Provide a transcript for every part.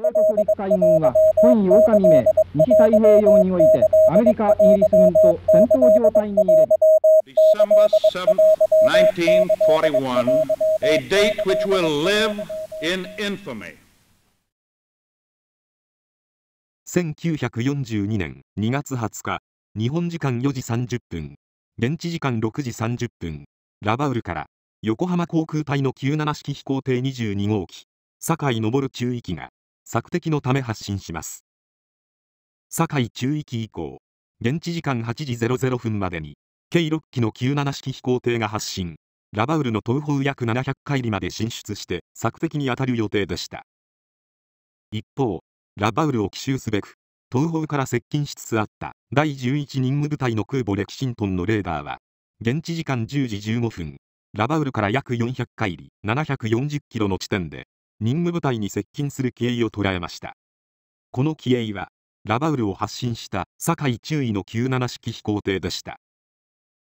帝国陸海軍は本8日未明西太平洋においてアメリカイギリス軍と戦闘状態に入れる December 7, 1941, a date which will live in infamy. 1942年2月20日、日本時間4時30分、現地時間6時30分、ラバウルから横浜航空隊の97式飛行艇22号機、堺上る中域が索敵のため発進します堺中域以降現地時間8時00分までに計6機の97式飛行艇が発進ラバウルの東方約700海里まで進出して索敵に当たる予定でした一方ラバウルを奇襲すべく東方から接近しつつあった第11任務部隊の空母レキシントンのレーダーは現地時間10時15分ラバウルから約400海里740キロの地点で任務部隊に接近する機影を捉えましたこの機影はラバウルを発進した堺中尉の97式飛行艇でした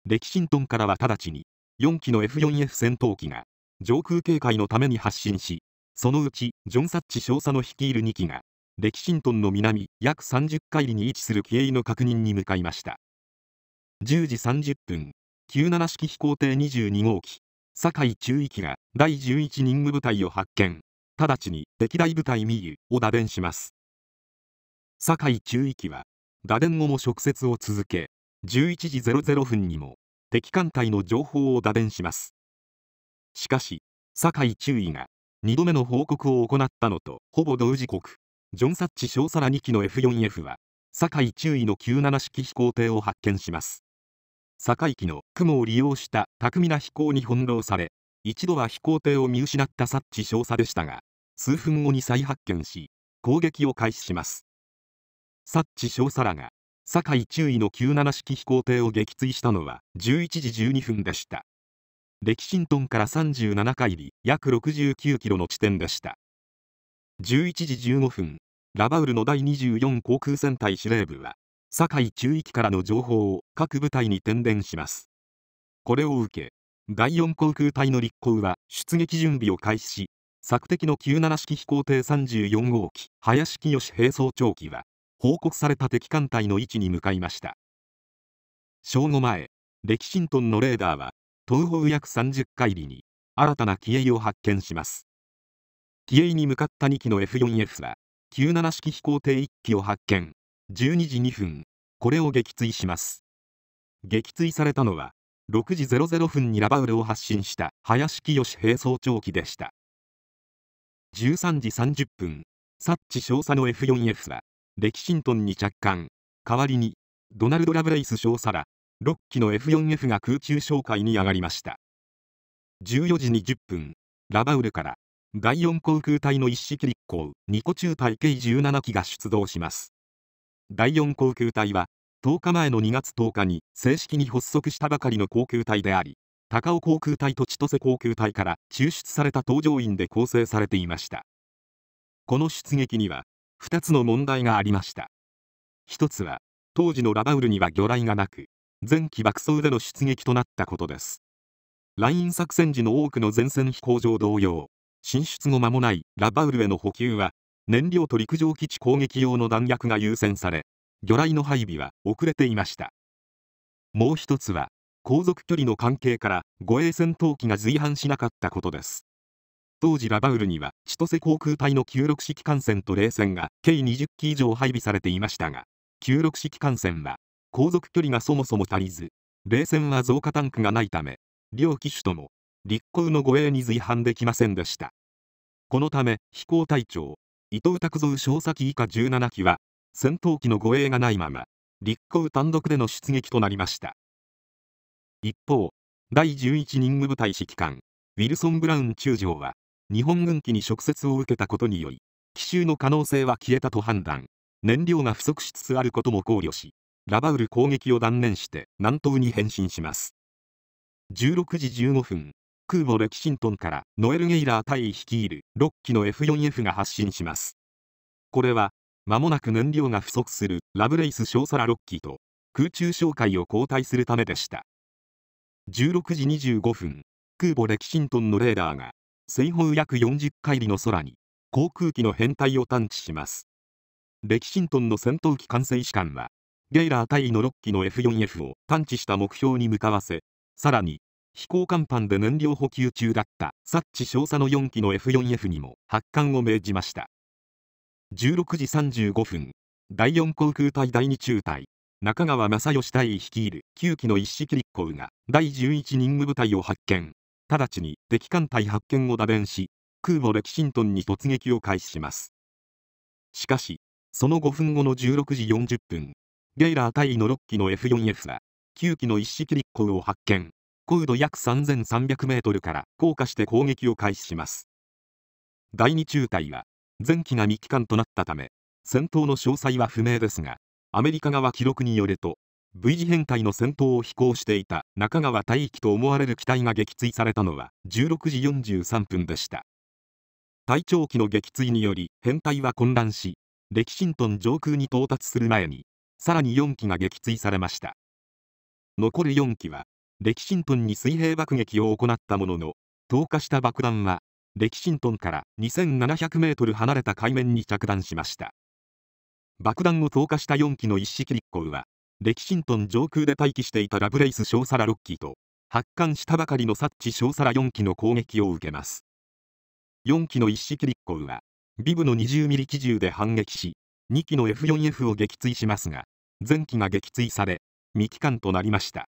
レキシントンからは直ちに4機の F4F 戦闘機が上空警戒のために発進しそのうちジョン・サッチ少佐の率いる2機がレキシントンの南約30海里に位置する機影の確認に向かいました10時30分97式飛行艇22号機堺中機が第11任務部隊を発見直ちに敵大部隊ミユを打電します。堺中域は、打電後も直接を続け、11時00分にも敵艦隊の情報を打電します。しかし、堺中尉が2度目の報告を行ったのとほぼ同時刻、ジョン・サッチ少佐ら2機の F4F は、堺中尉の97式飛行艇を発見します。堺機の雲を利用した巧みな飛行に翻弄され、一度は飛行艇を見失ったサッチ少佐でしたが数分後に再発見し攻撃を開始しますサッチ少佐らが酒井中尉の97式飛行艇を撃墜したのは11時12分でした歴シントンから37海里約69キロの地点でした11時15分ラバウルの第24航空戦隊司令部は堺中域からの情報を各部隊に転伝しますこれを受け第4航空隊の立航は出撃準備を開始し、索敵の97式飛行艇34号機、林清兵装長機は、報告された敵艦隊の位置に向かいました。正午前、レキシントンのレーダーは、東方約30海里に、新たな機影を発見します。機影に向かった2機の F4F は、97式飛行艇1機を発見、12時2分、これを撃墜します。撃墜されたのは、6時00分にラバウルを発信した林清平総長期でした13時30分サッチ少佐の F4F はレキシントンに着艦代わりにドナルド・ラブレイス少佐ら6機の F4F が空中哨戒に上がりました14時20分ラバウルから第4航空隊の一式立候2個中隊計17機が出動します第4航空隊は10日前の2月10日に正式に発足したばかりの航空隊であり高尾航空隊と千歳航空隊から抽出された搭乗員で構成されていましたこの出撃には2つの問題がありました1つは当時のラバウルには魚雷がなく前期爆走での出撃となったことですライン作戦時の多くの前線飛行場同様進出後間もないラバウルへの補給は燃料と陸上基地攻撃用の弾薬が優先され魚雷の配備は遅れていましたもう一つは航続距離の関係から護衛戦闘機が随伴しなかったことです当時ラバウルには千歳航空隊の96式艦船と冷戦が計20機以上配備されていましたが96式艦船は航続距離がそもそも足りず冷戦は増加タンクがないため両機種とも立航の護衛に随伴できませんでしたこのため飛行隊長伊藤拓造小崎以下17機は戦闘機の護衛がないまま立候単独での出撃となりました一方第11任務部隊指揮官ウィルソン・ブラウン中将は日本軍機に直接を受けたことにより奇襲の可能性は消えたと判断燃料が不足しつつあることも考慮しラバウル攻撃を断念して南東に変身します16時15分空母レキシントンからノエル・ゲイラー隊率いる6機の F4F が発進しますこれは間もなく燃料が不足するラブレイス小皿6機と空中哨戒を交代するためでした16時25分空母レキシントンのレーダーが西方約40海里の空に航空機の編隊を探知しますレキシントンの戦闘機管制士官はゲイラー隊の6機の F4F を探知した目標に向かわせさらに飛行甲板で燃料補給中だったサッチ少佐の4機の F4F にも発艦を命じました16時35分、第4航空隊第2中隊、中川正義隊率いる9機の一式立候が第11任務部隊を発見。直ちに敵艦隊発見を打弁し、空母レキシントンに突撃を開始します。しかし、その5分後の16時40分、ゲイラー隊の6機の F4F は、9機の一式立候を発見。高度約3300メートルから降下して攻撃を開始します。第2中隊は前期が未期間となったため戦闘の詳細は不明ですがアメリカ側記録によると V 字編隊の戦闘を飛行していた中川大域と思われる機体が撃墜されたのは16時43分でした隊長機の撃墜により編隊は混乱し歴シントン上空に到達する前にさらに4機が撃墜されました残る4機は歴シントンに水平爆撃を行ったものの投下した爆弾はレキシントンから2700メートル離れた海面に着弾しました。爆弾を投下した4機の一式立航は、レキシントン上空で待機していたラブレイス小皿6機と、発艦したばかりのサッチ小皿4機の攻撃を受けます。4機の一式立航は、ビブの20ミリ機銃で反撃し、2機の F4F を撃墜しますが、全機が撃墜され、未帰還となりました。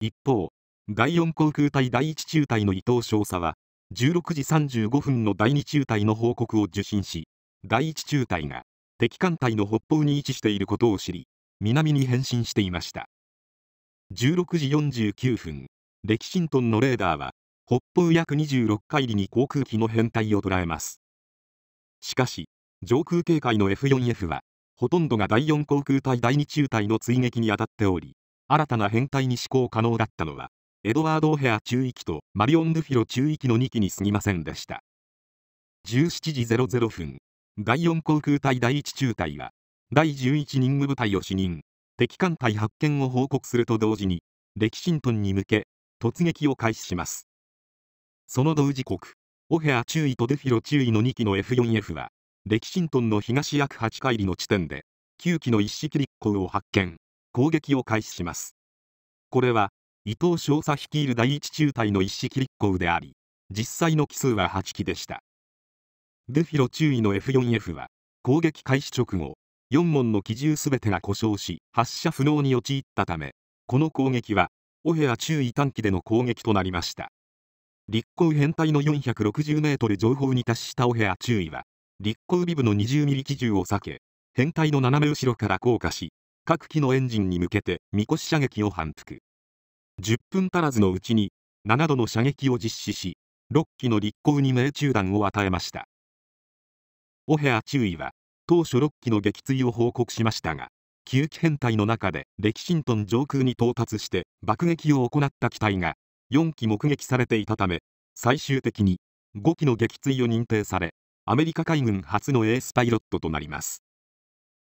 一方、第4航空隊第1中隊の伊藤少佐は16時35分の第2中隊の報告を受信し第1中隊が敵艦隊の北方に位置していることを知り南に変身していました16時49分レキシントンのレーダーは北方約26海里に航空機の編隊を捉えますしかし上空警戒の F4F はほとんどが第4航空隊第2中隊の追撃に当たっており新たな編隊に施行可能だったのはエドワード・オヘア中域とマリオン・ドゥフィロ中域の2機に過ぎませんでした17時00分第4航空隊第1中隊は第11任務部隊を主任敵艦隊発見を報告すると同時にレキシントンに向け突撃を開始しますその同時刻オヘア中尉とデフィロ中尉の2機の F4F はレキシントンの東約8海里の地点で9機の一式立航を発見攻撃を開始しますこれは伊藤少佐率いる第一中隊の一式立候であり、実際の機数は8機でした。デフィロ中尉の F4F は、攻撃開始直後、4門の機銃すべてが故障し、発射不能に陥ったため、この攻撃は、オヘア中尉短期での攻撃となりました。立候編隊の460メートル上方に達したオヘア中尉は、立候尾部の20ミリ機銃を避け、編隊の斜め後ろから降下し、各機のエンジンに向けて、みこし射撃を反復。10分足らずのうちに7度の射撃を実施し、6機の立候に命中弾を与えました。オヘア中尉は、当初6機の撃墜を報告しましたが、9機編隊の中でレキシントン上空に到達して爆撃を行った機体が4機目撃されていたため、最終的に5機の撃墜を認定され、アメリカ海軍初のエースパイロットとなります。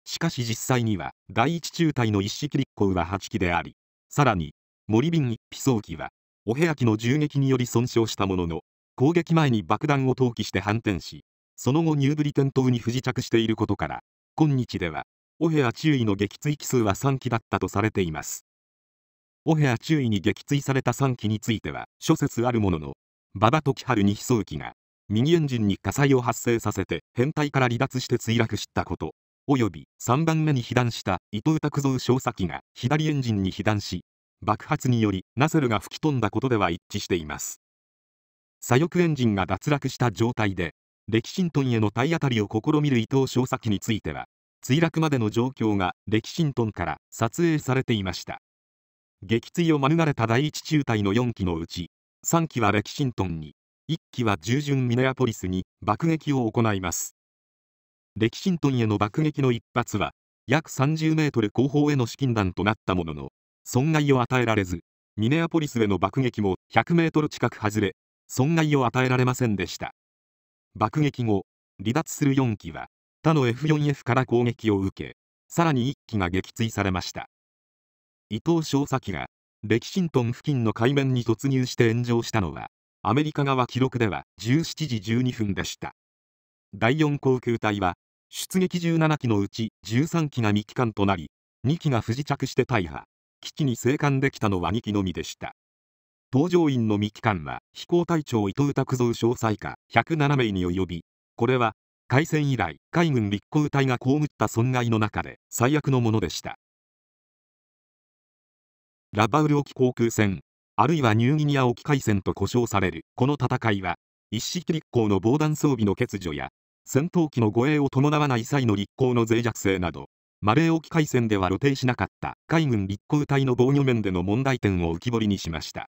しかし実際には、第1中隊の一式立候は8機であり、さらに森瓶1機装機は、お部屋機の銃撃により損傷したものの、攻撃前に爆弾を投棄して反転し、その後ニューブリテン島に不時着していることから、今日では、オヘア注意の撃墜機数は3機だったとされています。オヘア注意に撃墜された3機については、諸説あるものの、馬場時春に飛行機が、右エンジンに火災を発生させて、編隊から離脱して墜落したこと、および3番目に被弾した伊藤拓造少佐機が左エンジンに被弾し、爆発によりナセルが吹き飛んだことでは一致しています左翼エンジンが脱落した状態で歴シントンへの体当たりを試みる伊藤少佐については墜落までの状況が歴シントンから撮影されていました撃墜を免れた第1中隊の4機のうち3機は歴シントンに1機は従順ミネアポリスに爆撃を行います歴シントンへの爆撃の一発は約30メートル後方への資金弾となったものの損害を与えられず、ミネアポリスへの爆撃も100メートル近く外れ、損害を与えられませんでした。爆撃後、離脱する4機は他の F4F から攻撃を受け、さらに1機が撃墜されました。伊藤少佐機がレキシントン付近の海面に突入して炎上したのは、アメリカ側記録では17時12分でした。第4航空隊は、出撃17機のうち13機が未帰還となり、2機が不時着して大破。基地に生還できたのは2機のみでした搭乗員の未機関は飛行隊長伊藤拓三詳細下107名に及びこれは開戦以来海軍立航隊が被った損害の中で最悪のものでしたラバウル沖航空戦あるいはニューギニア沖海戦と呼称されるこの戦いは一式立航の防弾装備の欠如や戦闘機の護衛を伴わない際の立航の脆弱性などマレー沖海戦では露呈しなかった海軍立補隊の防御面での問題点を浮き彫りにしました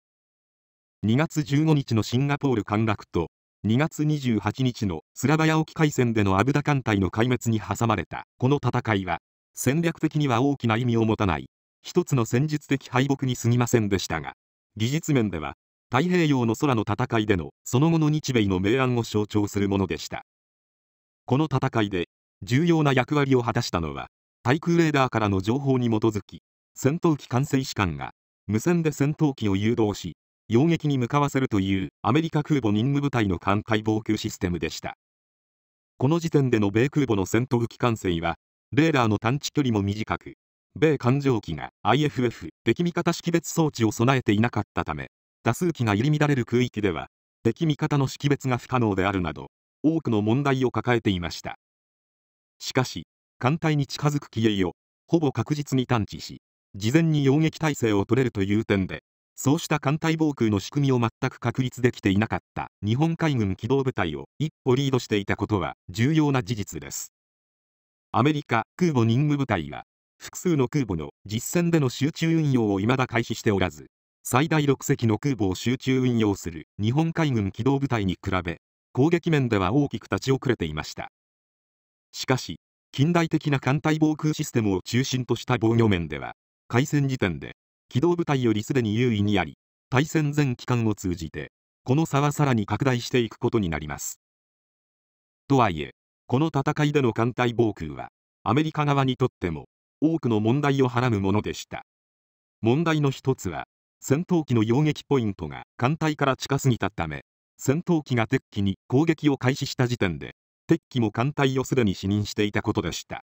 2月15日のシンガポール陥落と2月28日のスラバヤ沖海戦でのアブダ艦隊の壊滅に挟まれたこの戦いは戦略的には大きな意味を持たない一つの戦術的敗北に過ぎませんでしたが技術面では太平洋の空の戦いでのその後の日米の明暗を象徴するものでしたこの戦いで重要な役割を果たしたのは対空レーダーからの情報に基づき戦闘機管制士官が無線で戦闘機を誘導し洋撃に向かわせるというアメリカ空母任務部隊の艦隊防空システムでしたこの時点での米空母の戦闘機管制はレーダーの探知距離も短く米艦上機が IFF 敵味方識別装置を備えていなかったため多数機が入り乱れる空域では敵味方の識別が不可能であるなど多くの問題を抱えていましたしかし艦隊に近づく機影をほぼ確実に探知し事前に擁撃態勢を取れるという点でそうした艦隊防空の仕組みを全く確立できていなかった日本海軍機動部隊を一歩リードしていたことは重要な事実ですアメリカ空母任務部隊は複数の空母の実戦での集中運用を未だ開始しておらず最大6隻の空母を集中運用する日本海軍機動部隊に比べ攻撃面では大きく立ち遅れていましたしかし近代的な艦隊防空システムを中心とした防御面では、開戦時点で、機動部隊よりすでに優位にあり、対戦全期間を通じて、この差はさらに拡大していくことになります。とはいえ、この戦いでの艦隊防空は、アメリカ側にとっても、多くの問題をはらむものでした。問題の一つは、戦闘機の擁撃ポイントが艦隊から近すぎたため、戦闘機が敵機に攻撃を開始した時点で、敵機も艦隊をすでに視認していたことでした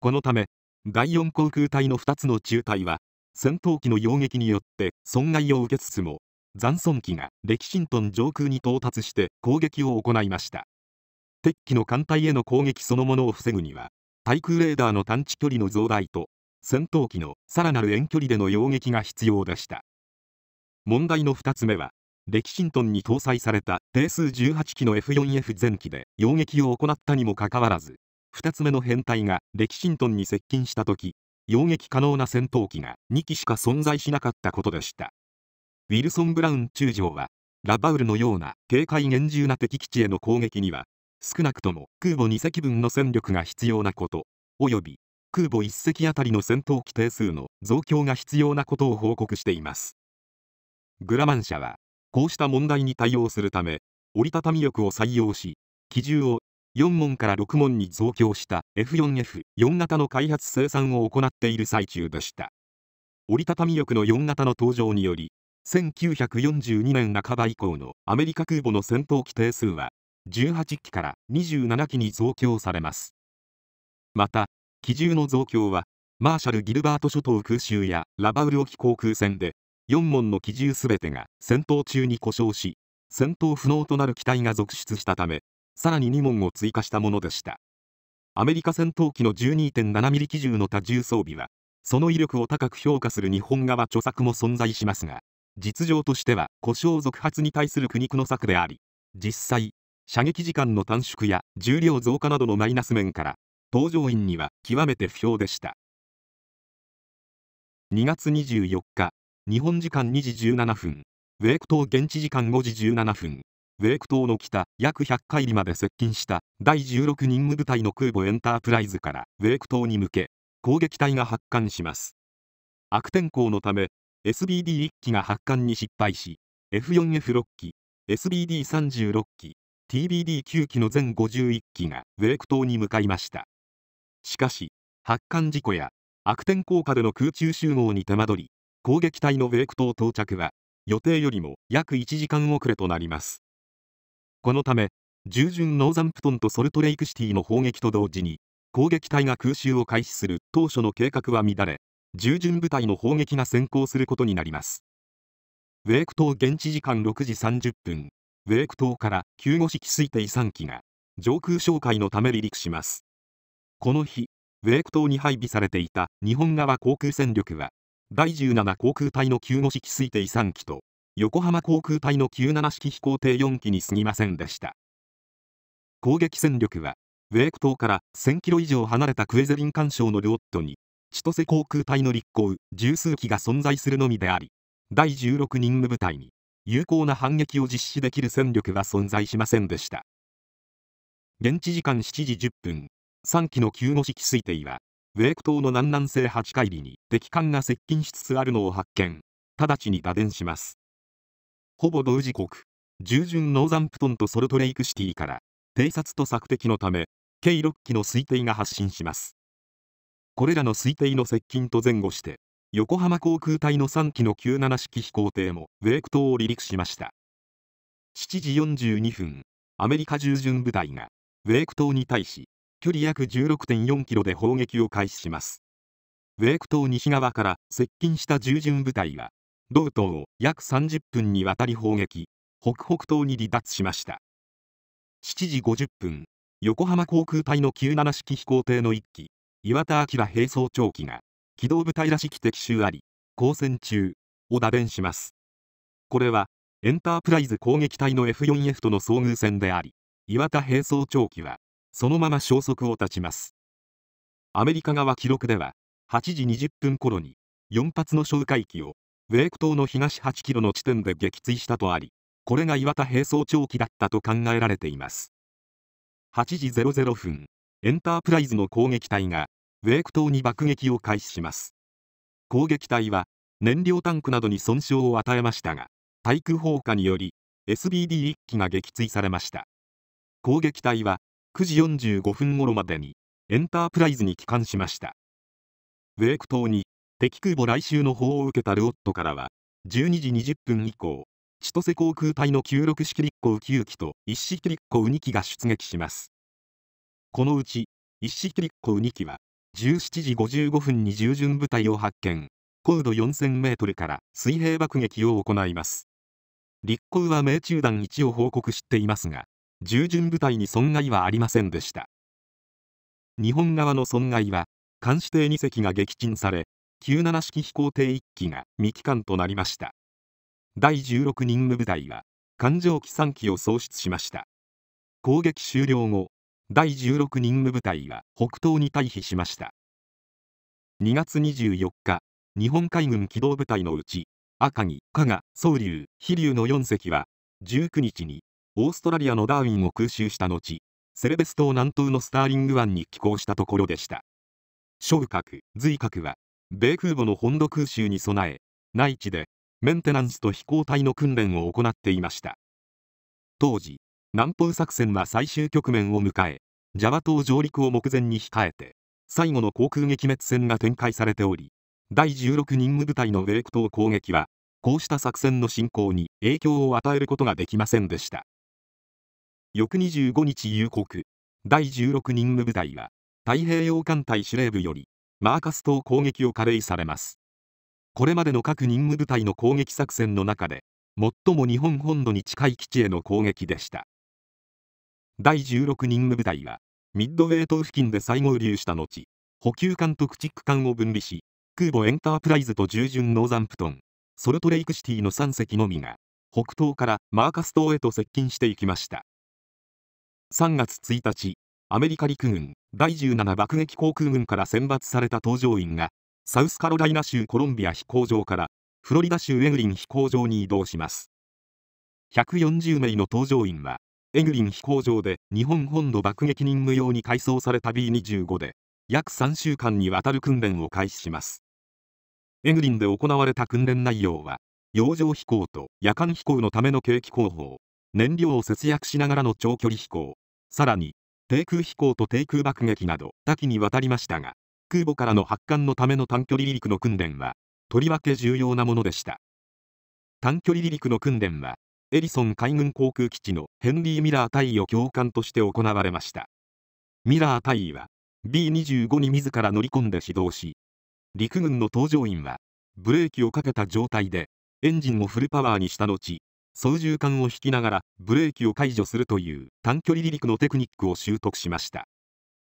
このため第4航空隊の2つの中隊は戦闘機の揚撃によって損害を受けつつも残存機がレキシントン上空に到達して攻撃を行いました敵機の艦隊への攻撃そのものを防ぐには対空レーダーの探知距離の増大と戦闘機のさらなる遠距離での揚撃が必要でした問題の2つ目はレキシントンに搭載された定数18機の F4F 前機で揚撃を行ったにもかかわらず、2つ目の編隊がレキシントンに接近した時、揚撃可能な戦闘機が2機しか存在しなかったことでした。ウィルソン・ブラウン中将は、ラバウルのような警戒厳重な敵基地への攻撃には、少なくとも空母2隻分の戦力が必要なこと、および空母1隻あたりの戦闘機定数の増強が必要なことを報告しています。グラマン社は、こうした問題に対応するため折りたたみ翼を採用し機銃を4門から6門に増強した F4F4 型の開発生産を行っている最中でした折りたたみ翼の4型の登場により1942年半ば以降のアメリカ空母の戦闘機定数は18機から27機に増強されますまた機銃の増強はマーシャル・ギルバート諸島空襲やラバウル沖航空戦で4門の機銃全てが戦闘中に故障し戦闘不能となる機体が続出したためさらに2門を追加したものでしたアメリカ戦闘機の1 2 7ミリ機銃の多重装備はその威力を高く評価する日本側著作も存在しますが実情としては故障続発に対する苦肉の策であり実際射撃時間の短縮や重量増加などのマイナス面から搭乗員には極めて不評でした2月24日日本時間2時17分、ウェーク島現地時間5時17分、ウェーク島の北約100海里まで接近した第16任務部隊の空母エンタープライズからウェーク島に向け攻撃隊が発艦します。悪天候のため SBD1 機が発艦に失敗し F4F6 機 SBD36 機 TBD9 機の全51機がウェーク島に向かいましたしかし発艦事故や悪天候下での空中集合に手間取り攻撃隊のウェイク島到着は予定よりも約1時間遅れとなりますこのため従順ノーザンプトンとソルトレイクシティの砲撃と同時に攻撃隊が空襲を開始する当初の計画は乱れ従順部隊の砲撃が先行することになりますウェイク島現地時間6時30分ウェイク島から救護式推定3機が上空紹介のため離陸しますこの日ウェイク島に配備されていた日本側航空戦力は第17航空隊の9護式推定3機と横浜航空隊の97式飛行艇4機に過ぎませんでした攻撃戦力はウェーク島から1000キロ以上離れたクエゼリン艦渉の両ットに千歳航空隊の立候十数機が存在するのみであり第16任務部隊に有効な反撃を実施できる戦力は存在しませんでした現地時間7時10分3機の救護式推定はウェーク島の南南西8海里に敵艦が接近しつつあるのを発見直ちに打電しますほぼ同時刻従順ノーザンプトンとソルトレイクシティから偵察と索敵のため計6機の推定が発進しますこれらの推定の接近と前後して横浜航空隊の3機の97式飛行艇もウェーク島を離陸しました7時42分アメリカ従順部隊がウェーク島に対し距離約1 6 4キロで砲撃を開始しますウェーク島西側から接近した従順部隊は道東を約30分にわたり砲撃北北東に離脱しました7時50分横浜航空隊の97式飛行艇の1機岩田明兵装長機が機動部隊らしき敵襲あり交戦中を打電しますこれはエンタープライズ攻撃隊の F4F との遭遇戦であり岩田兵装長機はそのまま消息を絶ちますアメリカ側記録では8時20分頃に4発の哨戒機をウェーク島の東8キロの地点で撃墜したとありこれが岩田兵装長期だったと考えられています8時00分エンタープライズの攻撃隊がウェーク島に爆撃を開始します攻撃隊は燃料タンクなどに損傷を与えましたが対空砲火により SBD1 機が撃墜されました攻撃隊は9時45分頃までにエンタープライズに帰還しましたウェーク島に敵空母来襲の砲を受けたルオットからは12時20分以降千歳航空隊の96式立候9機と1式立候2機が出撃しますこのうち1式立候2機は17時55分に従順部隊を発見高度 4000m から水平爆撃を行います立候は命中弾1を報告していますが従順部隊に損害はありませんでした日本側の損害は監視艇2隻が撃沈され97式飛行艇1機が未機関となりました第16任務部隊は艦上機3機を喪失しました攻撃終了後第16任務部隊は北東に退避しました2月24日日本海軍機動部隊のうち赤城加賀総龍飛龍の4隻は19日にオーストラリアのダーウィンを空襲した後セレベス島南東のスターリング湾に寄港したところでした小核随閣は米空母の本土空襲に備え内地でメンテナンスと飛行隊の訓練を行っていました当時南方作戦は最終局面を迎えジャワ島上陸を目前に控えて最後の航空撃滅戦が展開されており第16任務部隊のウェーク島攻撃はこうした作戦の進行に影響を与えることができませんでした翌25日夕刻第16任務部隊は太平洋艦隊司令部よりマーカス島攻撃を加齢されますこれまでの各任務部隊の攻撃作戦の中で最も日本本土に近い基地への攻撃でした第16任務部隊はミッドウェー島付近で再合流した後補給艦と駆逐艦を分離し空母エンタープライズと従順ノーザンプトンソルトレイクシティの3隻のみが北東からマーカス島へと接近していきました3月1日、アメリカ陸軍第17爆撃航空軍から選抜された搭乗員が、サウスカロライナ州コロンビア飛行場からフロリダ州エグリン飛行場に移動します。140名の搭乗員は、エグリン飛行場で日本本土爆撃任務用に改装された B25 で、約3週間にわたる訓練を開始します。エグリンで行われた訓練内容は、洋上飛行と夜間飛行のための景気広報、燃料を節約しながらの長距離飛行、さらに低空飛行と低空爆撃など多岐にわたりましたが空母からの発艦のための短距離離陸の訓練はとりわけ重要なものでした短距離離陸の訓練はエリソン海軍航空基地のヘンリー・ミラー大尉を教官として行われましたミラー大尉は B25 に自ら乗り込んで指導し陸軍の搭乗員はブレーキをかけた状態でエンジンをフルパワーにした後操縦桿を引きながらブレーキを解除するという短距離離陸のテクニックを習得しました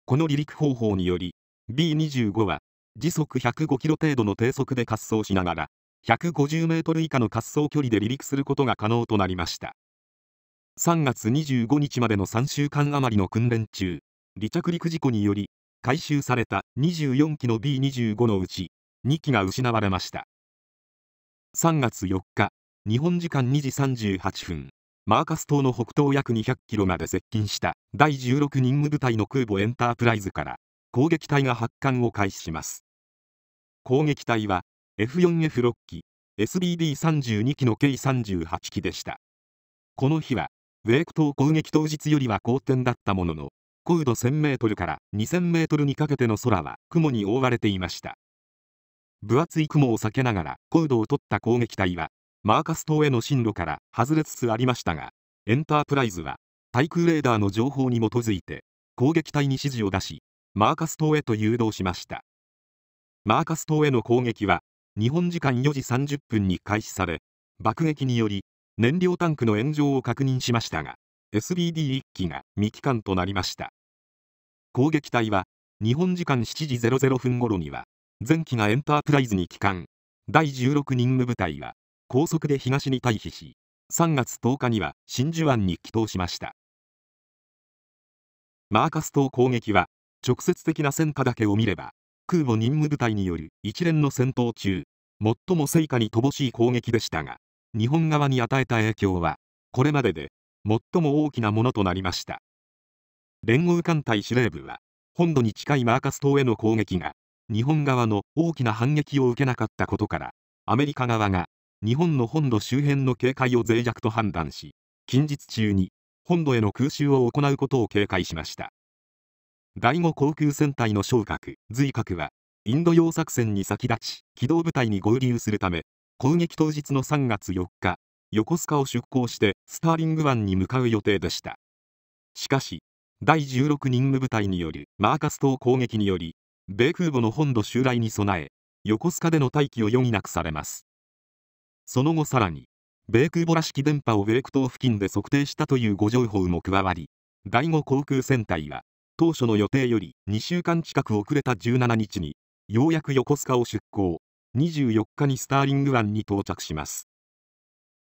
この離陸方法により B25 は時速105キロ程度の低速で滑走しながら150メートル以下の滑走距離で離陸することが可能となりました3月25日までの3週間余りの訓練中離着陸事故により回収された24機の B25 のうち2機が失われました3月4日日本時間2時38分マーカス島の北東約200キロまで接近した第16任務部隊の空母エンタープライズから攻撃隊が発艦を開始します攻撃隊は F4F6 機 SBD32 機の計38機でしたこの日はウェーク島攻撃当日よりは好天だったものの高度1 0 0 0ルから2 0 0 0ルにかけての空は雲に覆われていました分厚い雲を避けながら高度を取った攻撃隊はマーカス島への進路から外れつつありましたが、エンタープライズは、対空レーダーの情報に基づいて、攻撃隊に指示を出し、マーカス島へと誘導しました。マーカス島への攻撃は、日本時間4時30分に開始され、爆撃により、燃料タンクの炎上を確認しましたが、SBD1 機が未帰還となりました。攻撃隊は、日本時間7時00分頃には、前期がエンタープライズに帰還、第16任務部隊は、高速で東に退避し、3月10日には真珠湾に帰投しました。マーカス島攻撃は、直接的な戦果だけを見れば、空母任務部隊による一連の戦闘中、最も成果に乏しい攻撃でしたが、日本側に与えた影響は、これまでで最も大きなものとなりました。連合艦隊司令部は、本土に近いマーカス島への攻撃が、日本側の大きな反撃を受けなかったことから、アメリカ側が日本の本土周辺の警戒を脆弱と判断し近日中に本土への空襲を行うことを警戒しました第5航空戦隊の昇格随閣はインド洋作戦に先立ち機動部隊に合流するため攻撃当日の3月4日横須賀を出港してスターリング湾に向かう予定でしたしかし第16任務部隊によるマーカス島攻撃により米空母の本土襲来に備え横須賀での待機を余儀なくされますその後さらに、米空母らしき電波を米空島付近で測定したという誤情報も加わり、第5航空戦隊は、当初の予定より2週間近く遅れた17日に、ようやく横須賀を出港、24日にスターリング湾に到着します。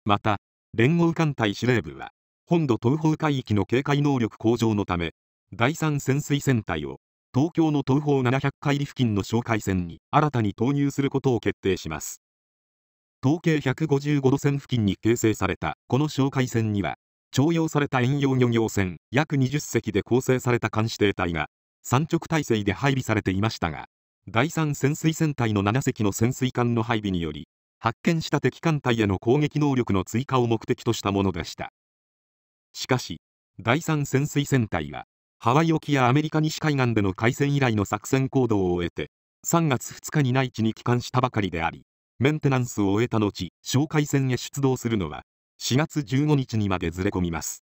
また、連合艦隊司令部は、本土東方海域の警戒能力向上のため、第3潜水船隊を、東京の東方700海里付近の哨戒船に新たに投入することを決定します。東経155度線付近に形成されたこの哨戒船には徴用された遠洋漁業船約20隻で構成された監視艇隊が三直体制で配備されていましたが第3潜水船隊の7隻の潜水艦の配備により発見した敵艦隊への攻撃能力の追加を目的としたものでしたしかし第3潜水船隊はハワイ沖やアメリカ西海岸での海戦以来の作戦行動を終えて3月2日に内地に帰還したばかりでありメンテナンスを終えた後、哨戒船へ出動するのは、4月15日にまでずれ込みます。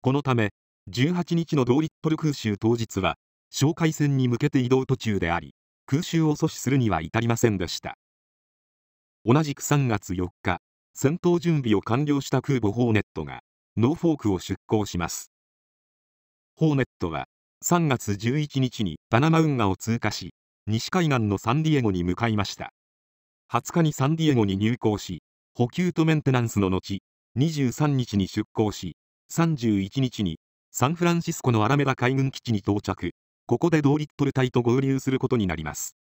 このため、18日の同リットル空襲当日は、哨戒船に向けて移動途中であり、空襲を阻止するには至りませんでした。同じく3月4日、戦闘準備を完了した空母ホーネットが、ノーフォークを出港します。ホーネットは、3月11日にパナマ運河を通過し、西海岸のサンディエゴに向かいました。20日にサンディエゴに入港し補給とメンテナンスの後23日に出港し31日にサンフランシスコのアラメダ海軍基地に到着ここで同リットル隊と合流することになります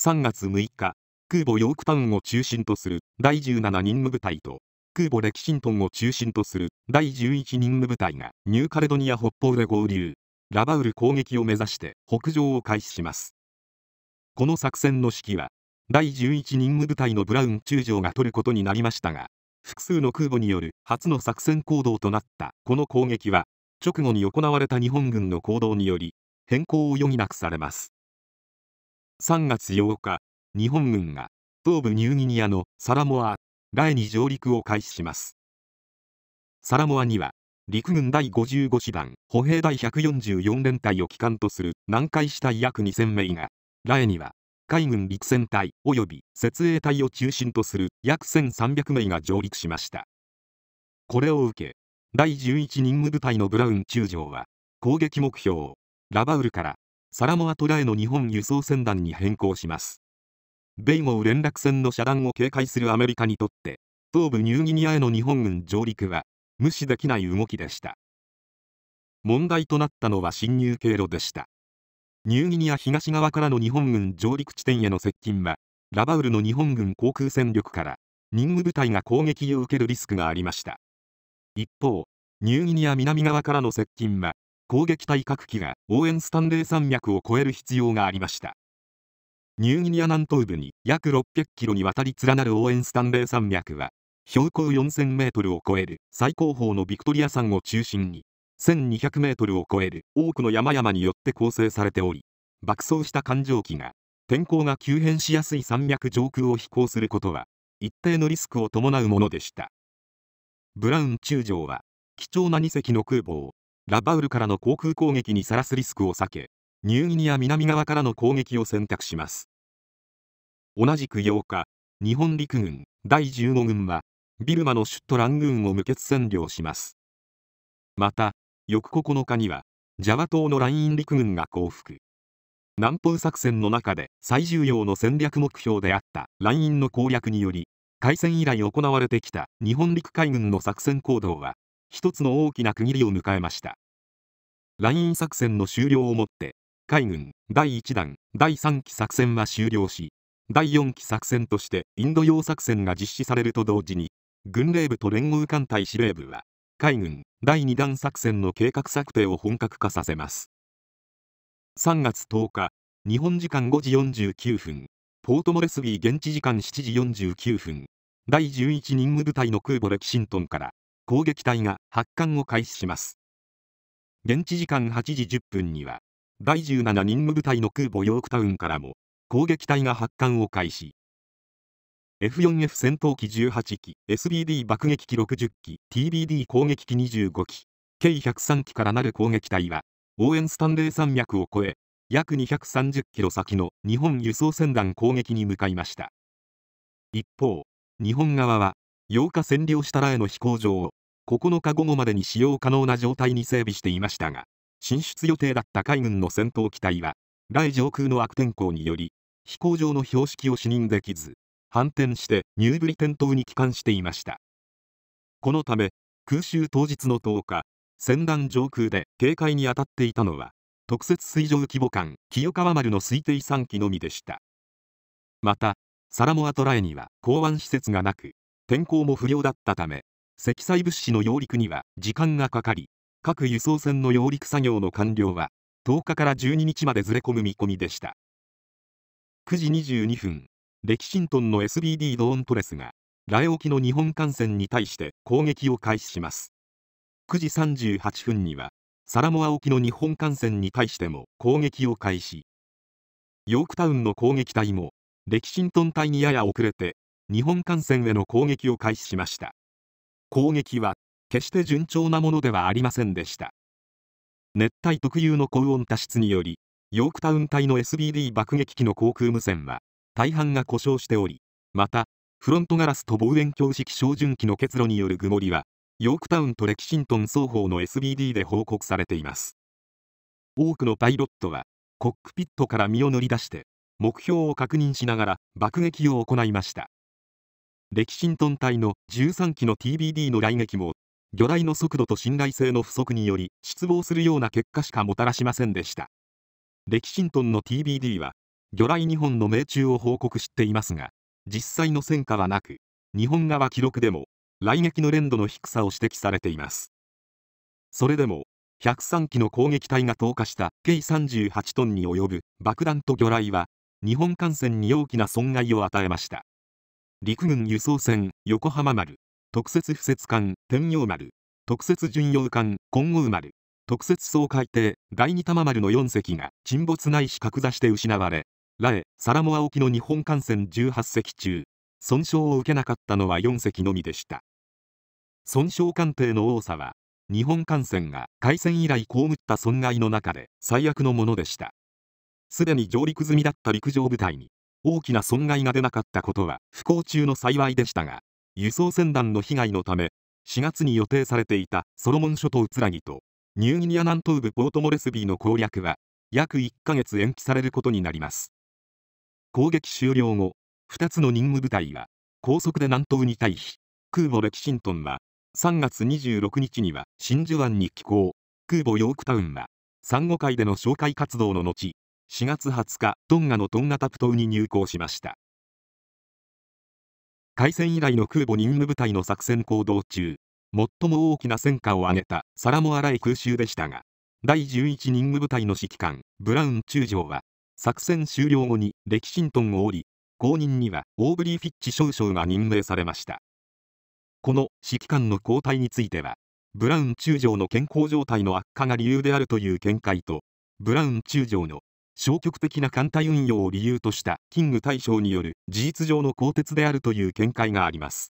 3月6日空母ヨークタウンを中心とする第17任務部隊と空母レキシントンを中心とする第11任務部隊がニューカレドニア北方で合流ラバウル攻撃を目指して北上を開始しますこの作戦の指揮は第11任務部隊のブラウン中将が取ることになりましたが複数の空母による初の作戦行動となったこの攻撃は直後に行われた日本軍の行動により変更を余儀なくされます3月8日日本軍が東部ニューギニアのサラモア第に上陸を開始しますサラモアには陸軍第55師団歩兵第144連隊を機関とする南海師隊約2000名がラエには海軍陸戦隊及び設営隊を中心とする約1300名が上陸しましたこれを受け第11任務部隊のブラウン中将は攻撃目標をラバウルからサラモアトラへの日本輸送船団に変更します米欧連絡船の遮断を警戒するアメリカにとって東部ニューギニアへの日本軍上陸は無視できない動きでした問題となったのは侵入経路でしたニューギニア東側からの日本軍上陸地点への接近は、ラバウルの日本軍航空戦力から、任務部隊が攻撃を受けるリスクがありました。一方、ニューギニア南側からの接近は、攻撃対各機が応援スタンレー山脈を越える必要がありました。ニューギニア南東部に約600キロにわたり連なる応援スタンレー山脈は、標高4000メートルを超える最高峰のビクトリア山を中心に、1200メートルを超える多くの山々によって構成されており、爆走した環状機が天候が急変しやすい山脈上空を飛行することは一定のリスクを伴うものでしたブラウン中将は貴重な2隻の空母をラバウルからの航空攻撃にさらすリスクを避けニューギニア南側からの攻撃を選択します同じく8日日本陸軍第15軍はビルマのシュットラングーンを無血占領しますまた翌9日にはジャワ島のライン陸軍が降伏南方作戦の中で最重要の戦略目標であったラインの攻略により開戦以来行われてきた日本陸海軍の作戦行動は一つの大きな区切りを迎えましたライン作戦の終了をもって海軍第1弾第3期作戦は終了し第4期作戦としてインド洋作戦が実施されると同時に軍令部と連合艦隊司令部は海軍第2弾作戦の計画策定を本格化させます3月10日日本時間5時49分ポートモレスビー現地時間7時49分第11任務部隊の空母レキシントンから攻撃隊が発艦を開始します現地時間8時10分には第17任務部隊の空母ヨークタウンからも攻撃隊が発艦を開始 F4F 戦闘機18機 SBD 爆撃機60機 TBD 攻撃機25機計103機からなる攻撃隊は応援スタンレー山脈を越え約230キロ先の日本輸送船団攻撃に向かいました一方日本側は8日占領したらへの飛行場を9日午後までに使用可能な状態に整備していましたが進出予定だった海軍の戦闘機隊は来上空の悪天候により飛行場の標識を視認できず反転してブリテン島に帰還していましたこのため空襲当日の10日船団上空で警戒に当たっていたのは特設水上規模艦清川丸の推定3機のみでしたまたサラモアトラエには港湾施設がなく天候も不良だったため積載物資の揚陸には時間がかかり各輸送船の揚陸作業の完了は10日から12日までずれ込む見込みでした9時22分レキシントンの SBD ドーントレスがラ沖の日本艦船に対して攻撃を開始します9時38分にはサラモア沖の日本艦船に対しても攻撃を開始ヨークタウンの攻撃隊もレキシントン隊にやや遅れて日本艦船への攻撃を開始しました攻撃は決して順調なものではありませんでした熱帯特有の高温多湿によりヨークタウン隊の SBD 爆撃機の航空無線は大半が故障しており、また、フロントガラスと望遠鏡式照準器の結露による曇りは、ヨークタウンとレキシントン双方の SBD で報告されています。多くのパイロットは、コックピットから身を乗り出して、目標を確認しながら爆撃を行いました。レキシントン隊の13機の TBD の来撃も、魚雷の速度と信頼性の不足により、失望するような結果しかもたらしませんでした。レキシントンの TBD は、魚雷2本の命中を報告していますが実際の戦果はなく日本側記録でも雷撃の連度の低さを指摘されていますそれでも103機の攻撃隊が投下した計38トンに及ぶ爆弾と魚雷は日本艦船に大きな損害を与えました陸軍輸送船横浜丸特設敷設艦天陽丸特設巡洋艦金剛丸特設掃海艇第二玉丸の4隻が沈没ないし格座して失われラエ、サラモア沖の日本艦船18隻中、損傷を受けなかったのは4隻のみでした。損傷艦艇の多さは、日本艦船が海戦以来被った損害の中で最悪のものでした。すでに上陸済みだった陸上部隊に、大きな損害が出なかったことは不幸中の幸いでしたが、輸送船団の被害のため、4月に予定されていたソロモン諸島つらぎと、ニューギニア南東部ポートモレスビーの攻略は、約1ヶ月延期されることになります。攻撃終了後2つの任務部隊は高速で南東に退避空母レキシントンは3月26日には真珠湾に寄港空母ヨークタウンは珊瑚海での紹介活動の後4月20日トンガのトンガタプ島に入港しました開戦以来の空母任務部隊の作戦行動中最も大きな戦果を挙げたサラモアライ空襲でしたが第11任務部隊の指揮官ブラウン中将は作戦終了後にレキシントンを降り、後任にはオーブリー・フィッチ少将が任命されました。この指揮官の交代については、ブラウン中将の健康状態の悪化が理由であるという見解と、ブラウン中将の消極的な艦隊運用を理由としたキング大将による事実上の更迭であるという見解があります。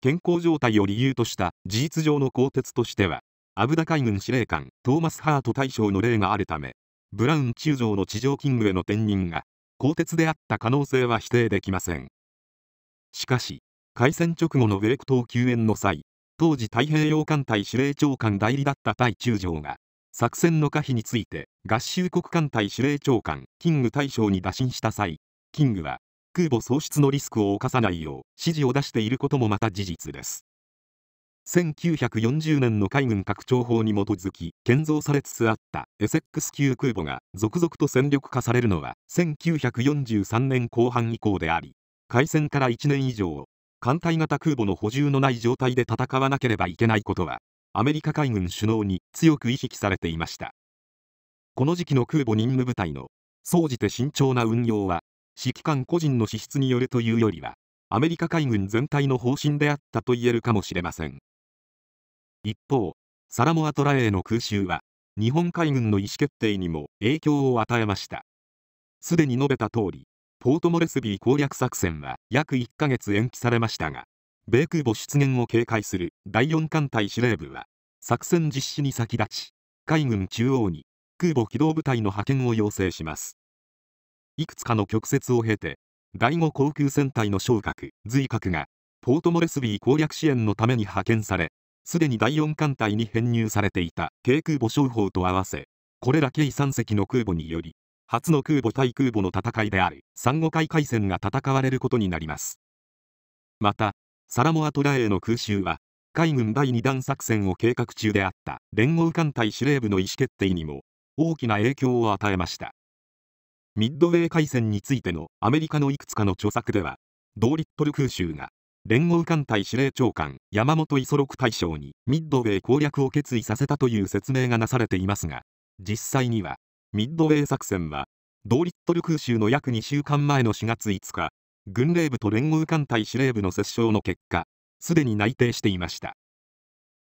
健康状態を理由とした事実上の更迭としては、アブダ海軍司令官トーマス・ハート大将の例があるため、ブラウン中将の地上勤務への転任が鋼鉄であった可能性は否定できませんしかし開戦直後のウェ米ク島救援の際当時太平洋艦隊司令長官代理だった対中将が作戦の可否について合衆国艦隊司令長官キング大将に打診した際キングは空母喪失のリスクを冒さないよう指示を出していることもまた事実です1940年の海軍拡張法に基づき建造されつつあったエセックス級空母が続々と戦力化されるのは1943年後半以降であり開戦から1年以上艦隊型空母の補充のない状態で戦わなければいけないことはアメリカ海軍首脳に強く意識されていましたこの時期の空母任務部隊の総じて慎重な運用は指揮官個人の資質によるというよりはアメリカ海軍全体の方針であったと言えるかもしれません一方、サラモアトラへの空襲は、日本海軍の意思決定にも影響を与えました。すでに述べた通り、ポートモレスビー攻略作戦は約1ヶ月延期されましたが、米空母出現を警戒する第4艦隊司令部は、作戦実施に先立ち、海軍中央に空母機動部隊の派遣を要請します。いくつかの曲折を経て、第5航空戦隊の昇格、随格が、ポートモレスビー攻略支援のために派遣され、すでに第4艦隊に編入されていた軽空母商法と合わせこれら計3隻の空母により初の空母対空母の戦いである珊瑚海海戦が戦われることになりますまたサラモアトラへの空襲は海軍第2弾作戦を計画中であった連合艦隊司令部の意思決定にも大きな影響を与えましたミッドウェー海戦についてのアメリカのいくつかの著作ではドーリットル空襲が連合艦隊司令長官山本五十六大将にミッドウェー攻略を決意させたという説明がなされていますが実際にはミッドウェー作戦はドーリットル空襲の約2週間前の4月5日軍令部と連合艦隊司令部の折衝の結果すでに内定していました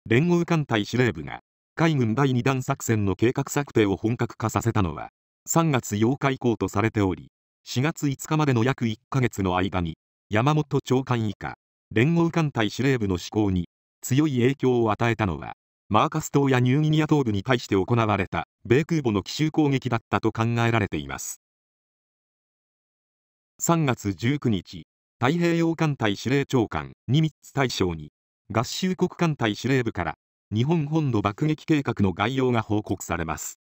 連合艦隊司令部が海軍第2弾作戦の計画策定を本格化させたのは3月8日以降とされており4月5日までの約1ヶ月の間に山本長官以下連合艦隊司令部の施行に強い影響を与えたのはマーカス島やニューギニア東部に対して行われた米空母の奇襲攻撃だったと考えられています3月19日太平洋艦隊司令長官ニミッツ大将に合衆国艦隊司令部から日本本土爆撃計画の概要が報告されます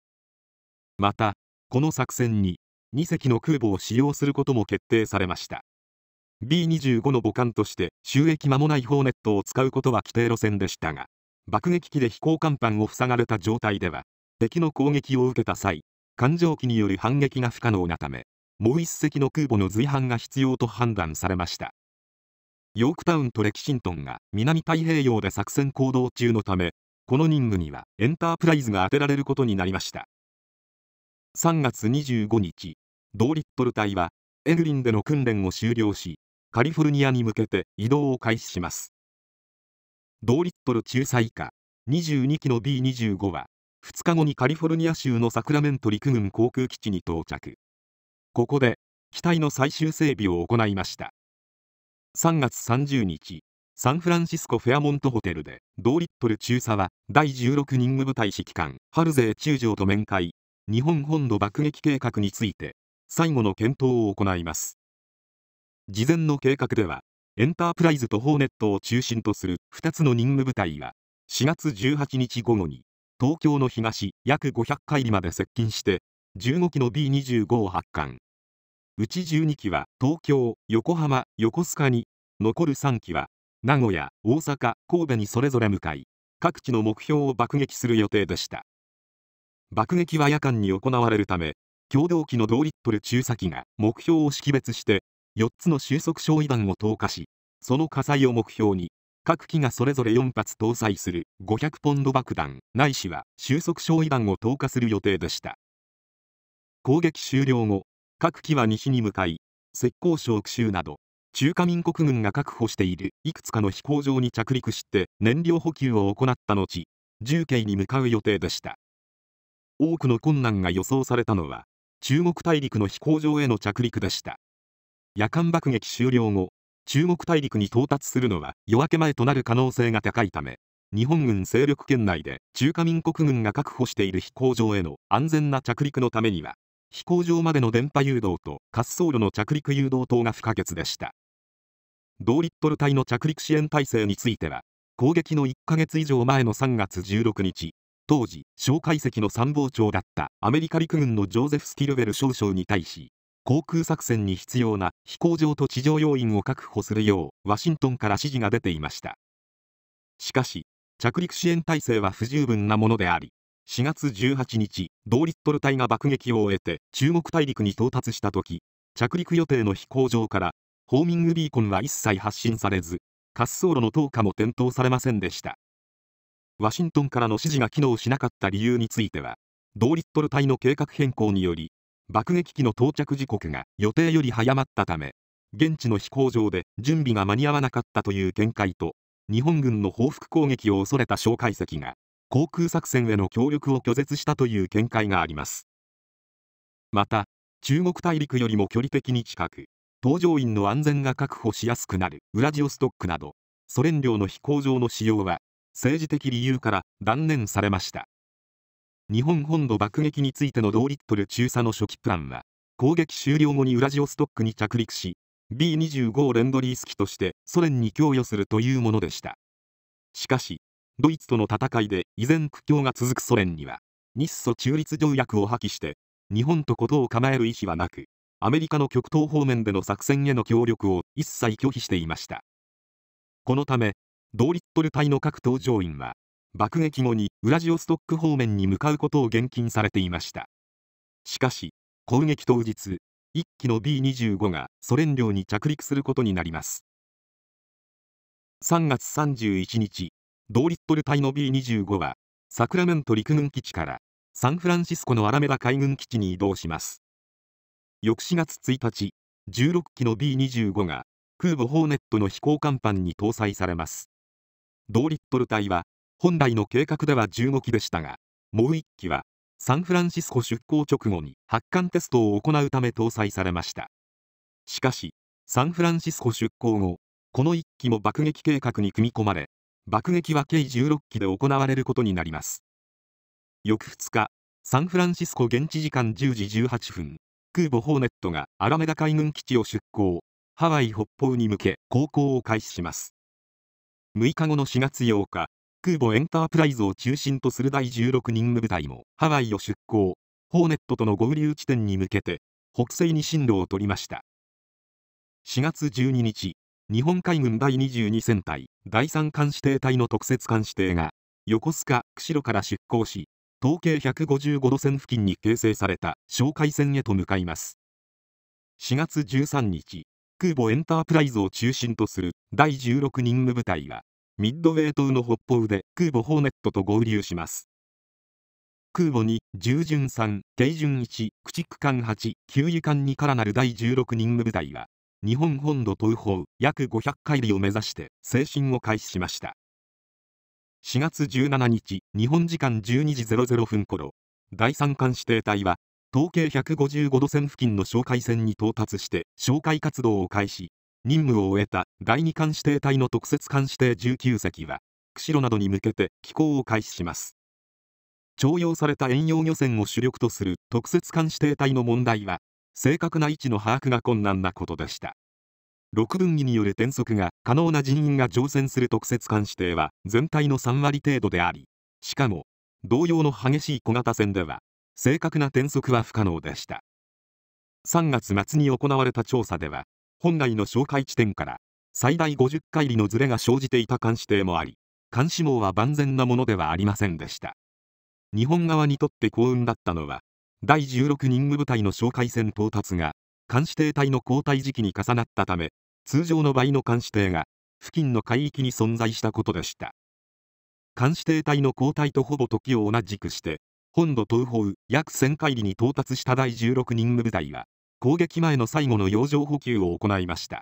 またこの作戦に2隻の空母を使用することも決定されました B25 の母艦として収益間もないホーネットを使うことは規定路線でしたが爆撃機で飛行甲板を塞がれた状態では敵の攻撃を受けた際艦上機による反撃が不可能なためもう1隻の空母の随伴が必要と判断されましたヨークタウンとレキシントンが南太平洋で作戦行動中のためこの任務にはエンタープライズが当てられることになりました3月25日ドーリットル隊はエグリンでの訓練を終了しカリフォルニアに向けて移動を開始します同リットル仲裁下22機の B25 は2日後にカリフォルニア州のサクラメント陸軍航空基地に到着ここで機体の最終整備を行いました3月30日サンフランシスコフェアモントホテルで同リットル中佐は第16任務部隊指揮官ハルゼー中将と面会日本本土爆撃計画について最後の検討を行います事前の計画ではエンタープライズとホーネットを中心とする2つの任務部隊は4月18日午後に東京の東約500海里まで接近して15機の B25 を発艦うち12機は東京横浜横須賀に残る3機は名古屋大阪神戸にそれぞれ向かい各地の目標を爆撃する予定でした爆撃は夜間に行われるため共同機の同リットル中佐機が目標を識別して4つの収束焼夷弾を投下し、その火災を目標に、各機がそれぞれ4発搭載する500ポンド爆弾、ないしは収束焼夷弾を投下する予定でした。攻撃終了後、各機は西に向かい、浙江省区州など、中華民国軍が確保しているいくつかの飛行場に着陸して燃料補給を行った後、重慶に向かう予定でした。多くの困難が予想されたのは、中国大陸の飛行場への着陸でした。夜間爆撃終了後、中国大陸に到達するのは夜明け前となる可能性が高いため、日本軍勢力圏内で中華民国軍が確保している飛行場への安全な着陸のためには、飛行場までの電波誘導と滑走路の着陸誘導灯が不可欠でした。同リットル隊の着陸支援体制については、攻撃の1ヶ月以上前の3月16日、当時、蒋介石の参謀長だったアメリカ陸軍のジョーゼフ・スティルベル少将に対し、航空作戦に必要な飛行場と地上要員を確保するようワシントンから指示が出ていましたしかし着陸支援体制は不十分なものであり4月18日同リットル隊が爆撃を終えて中国大陸に到達した時着陸予定の飛行場からホーミングビーコンは一切発信されず滑走路の投下も点灯されませんでしたワシントンからの指示が機能しなかった理由については同リットル隊の計画変更により爆撃機の到着時刻が予定より早まったため現地の飛行場で準備が間に合わなかったという見解と日本軍の報復攻撃を恐れた蒋介石が航空作戦への協力を拒絶したという見解がありますまた中国大陸よりも距離的に近く搭乗員の安全が確保しやすくなるウラジオストックなどソ連領の飛行場の使用は政治的理由から断念されました日本本土爆撃についての同リットル中佐の初期プランは、攻撃終了後にウラジオストックに着陸し、B25 レンドリース機としてソ連に供与するというものでした。しかし、ドイツとの戦いで依然苦境が続くソ連には、日ソ中立条約を破棄して、日本と事を構える意思はなく、アメリカの極東方面での作戦への協力を一切拒否していました。このため、同リットル隊の各搭乗員は、爆撃後にウラジオストック方面に向かうことを厳禁されていましたしかし攻撃当日1機の B25 がソ連領に着陸することになります3月31日同リットル隊の B25 はサクラメント陸軍基地からサンフランシスコのアラメダ海軍基地に移動します翌4月1日16機の B25 が空母ホーネットの飛行甲板に搭載されます同リットル隊は本来の計画では15機でしたが、もう1機は、サンフランシスコ出港直後に発艦テストを行うため搭載されました。しかし、サンフランシスコ出港後、この1機も爆撃計画に組み込まれ、爆撃は計16機で行われることになります。翌2日、サンフランシスコ現地時間10時18分、空母ホーネットがアラメダ海軍基地を出港、ハワイ北方に向け航行を開始します。6日後の4月8日、空母エンタープライズを中心とする第16任務部隊もハワイを出港、ホーネットとの合流地点に向けて北西に進路を取りました。4月12日、日本海軍第22戦隊第3艦指定隊の特設艦指定が横須賀、釧路から出港し、東経155度線付近に形成された哨戒線へと向かいます。4月13日、空母エンタープライズを中心とする第16任務部隊はミッドウェー島の北方で空母ホーネットと合流します空母に従順3、軽順1、駆逐艦8、給油艦2からなる第16任務部隊は日本本土東方約500海里を目指して精神を開始しました4月17日日本時間12時00分頃第3艦指定隊は統計155度線付近の哨戒線に到達して哨戒活動を開始任務を終えた第2艦指定隊の特設艦指定19隻は釧路などに向けて寄港を開始します徴用された遠洋漁船を主力とする特設艦指定隊の問題は正確な位置の把握が困難なことでした6分儀による転速が可能な人員が乗船する特設艦指定は全体の3割程度でありしかも同様の激しい小型船では正確な転速は不可能でした3月末に行われた調査では本来の紹介地点から最大50回里のズレが生じていた監視艇もあり監視網は万全なものではありませんでした日本側にとって幸運だったのは第16任務部隊の哨戒船到達が監視艇隊の交代時期に重なったため通常の倍の監視艇が付近の海域に存在したことでした監視艇隊の交代とほぼ時を同じくして本土東方約1000海里に到達した第16任務部隊は攻撃前の最後の洋上補給を行いました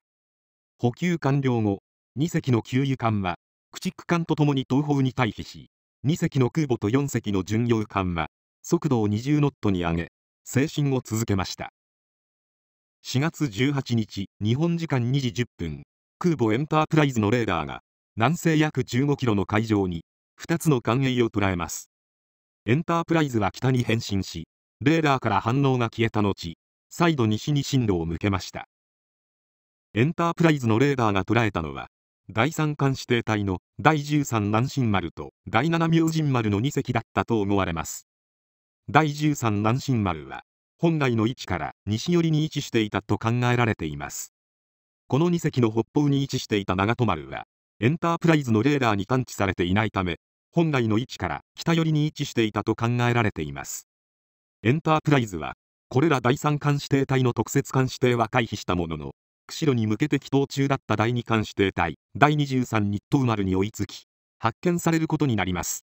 補給完了後2隻の給油艦は駆逐艦とともに東方に退避し2隻の空母と4隻の巡洋艦は速度を20ノットに上げ精神を続けました4月18日日本時間2時10分空母エンタープライズのレーダーが南西約15キロの海上に2つの艦影を捉えますエンタープライズは北に変身しレーダーから反応が消えた後再度西に進路を向けましたエンタープライズのレーダーが捉えたのは第三艦指定隊の第13南進丸と第7明神丸の2隻だったと思われます第13南進丸は本来の位置から西寄りに位置していたと考えられていますこの2隻の北方に位置していた長戸丸はエンタープライズのレーダーに探知されていないため本来の位置から北寄りに位置していたと考えられていますエンタープライズはこれら第3艦指定隊の特設艦指定は回避したものの、釧路に向けて祈祷中だった第2艦指定隊、第23日東丸に追いつき、発見されることになります。